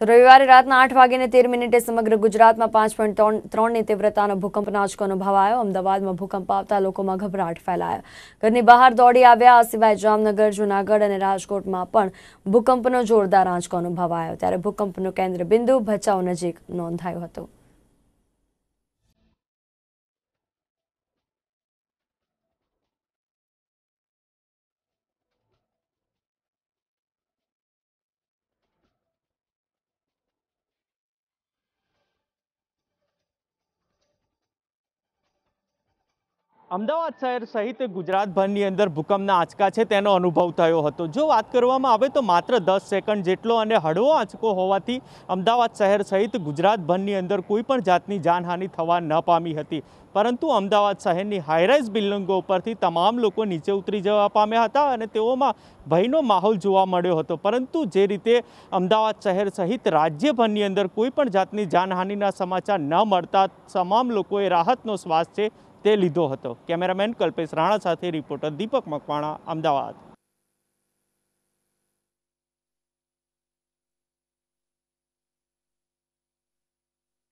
તો રવિવારે રાતના આઠ વાગ્યાને તેર મિનિટે સમગ્ર ગુજરાતમાં પાંચ પોઈન્ટ ત્રણ ત્રણની તીવ્રતાનો ભૂકંપનો આંચકો અનુભવાયો અમદાવાદમાં ભૂકંપ આવતા લોકોમાં ગભરાટ ફેલાયો ઘરની બહાર દોડી આવ્યા સિવાય જામનગર જૂનાગઢ અને રાજકોટમાં પણ ભૂકંપનો જોરદાર આંચકો અનુભવાયો ત્યારે ભૂકંપનું કેન્દ્ર બિંદુ ભચાઉ નજીક નોંધાયું હતું અમદાવાદ શહેર સહિત ગુજરાતભરની અંદર ભૂકંપના આંચકા છે તેનો અનુભવ થયો હતો જો વાત કરવામાં આવે તો માત્ર દસ સેકન્ડ જેટલો અને હળવો આંચકો હોવાથી અમદાવાદ શહેર સહિત ગુજરાતભરની અંદર કોઈ પણ જાતની જાનહાનિ થવા ન પામી હતી પરંતુ અમદાવાદ શહેરની હાઈરાઇઝ બિલ્ડિંગો ઉપરથી તમામ લોકો નીચે ઉતરી જવા પામ્યા હતા અને તેઓમાં ભયનો માહોલ જોવા મળ્યો હતો પરંતુ જે રીતે અમદાવાદ શહેર સહિત રાજ્યભરની અંદર કોઈપણ જાતની જાનહાનિના સમાચાર ન મળતા તમામ લોકોએ રાહતનો શ્વાસ છે તે લીધો હતો કેમેરામેન કલ્પેશ રાણા સાથે રિપોર્ટર દીપક મકવાણા અમદાવાદ